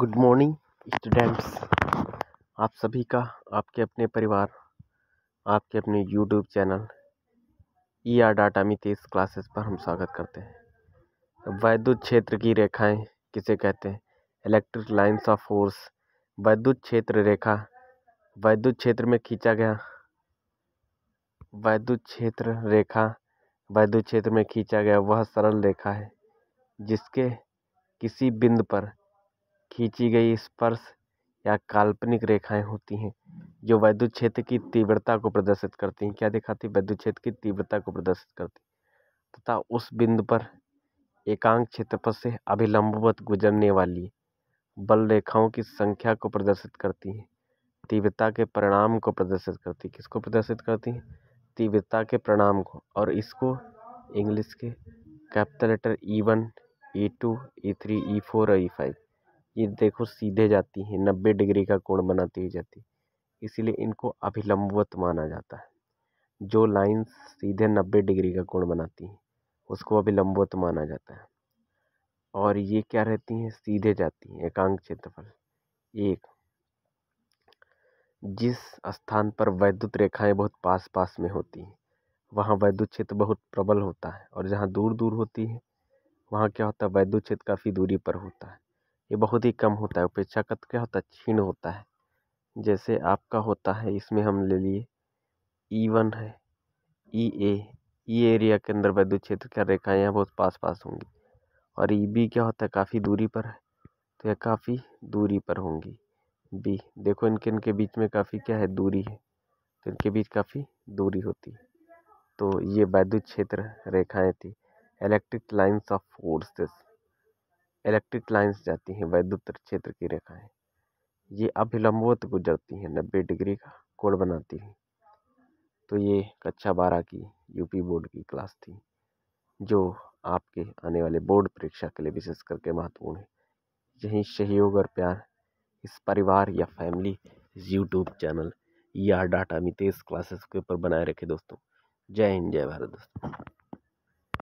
good morning students आप सभी का आपके अपने परिवार आपके अपने YouTube channel E R data में क्लासेस पर हम स्वागत करते हैं वैद्युत क्षेत्र की रेखाएं किसे कहते हैं इलेक्ट्रिक लाइन्स ऑफ फोर्स वैद्युत क्षेत्र रेखा वैद्युत क्षेत्र में खींचा गया वैद्युत क्षेत्र रेखा वैद्युत क्षेत्र में खींचा गया वह सरल रेखा है जिसके किसी बिंदु पर खींची गई स्पर्श या काल्पनिक रेखाएं होती हैं जो वैद्युत क्षेत्र की तीव्रता को प्रदर्शित करती हैं क्या दिखाती है वैद्युत क्षेत्र की तीव्रता को प्रदर्शित करती तथा उस बिंदु पर एकांक क्षेत्रफल से अभिलंबवत गुजरने वाली बल रेखाओं की संख्या को प्रदर्शित करती हैं तीव्रता के परिणाम को प्रदर्शित करती है किसको प्रदर्शित करती हैं तीव्रता के परिणाम को और इसको इंग्लिश के capital letter E one E two E three E four और ई e फाइव ये देखो सीधे जाती हैं नब्बे डिग्री का कोण बनाती हुई जाती है इसीलिए इनको अभिलंबवत माना जाता है जो लाइन सीधे नब्बे डिग्री का कोण बनाती हैं उसको अभिलंबवत माना जाता है और ये क्या रहती हैं सीधे जाती हैं एकांक क्षेत्रफल एक जिस स्थान पर वैद्युत रेखाएं बहुत पास पास में होती हैं वहाँ वैद्युत क्षेत्र बहुत प्रबल होता है और जहाँ दूर दूर होती है वहाँ क्या होता है वैद्युत क्षेत्र काफ़ी दूरी पर होता है ये बहुत ही कम होता है उपेक्षाकृत क्या होता है क्षीण होता है जैसे आपका होता है इसमें हम ले लिए ई e वन है ई ए ई एरिया के अंदर वैद्युत क्षेत्र का रेखाएँ यहाँ बहुत पास पास होंगी और ई e बी क्या होता है काफ़ी दूरी पर है तो यह काफ़ी दूरी पर होंगी बी देखो इनके इनके बीच में काफ़ी क्या है दूरी है तो इनके बीच काफ़ी दूरी होती है तो ये वैद्युत क्षेत्र रेखाएँ थी electric lines of forces electric lines जाती हैं वैद्युत क्षेत्र की रेखाएँ ये अभिलंबवत गुजरती हैं नब्बे डिग्री का कोण बनाती हैं तो ये कक्षा बारह की यूपी बोर्ड की क्लास थी जो आपके आने वाले बोर्ड परीक्षा के लिए विशेष करके महत्वपूर्ण है यही सहयोग और प्यार इस परिवार या फैमिली यूट्यूब चैनल या डाटा मितेश क्लासेस के ऊपर बनाए रखे दोस्तों जय हिंद जय भारत दोस्तों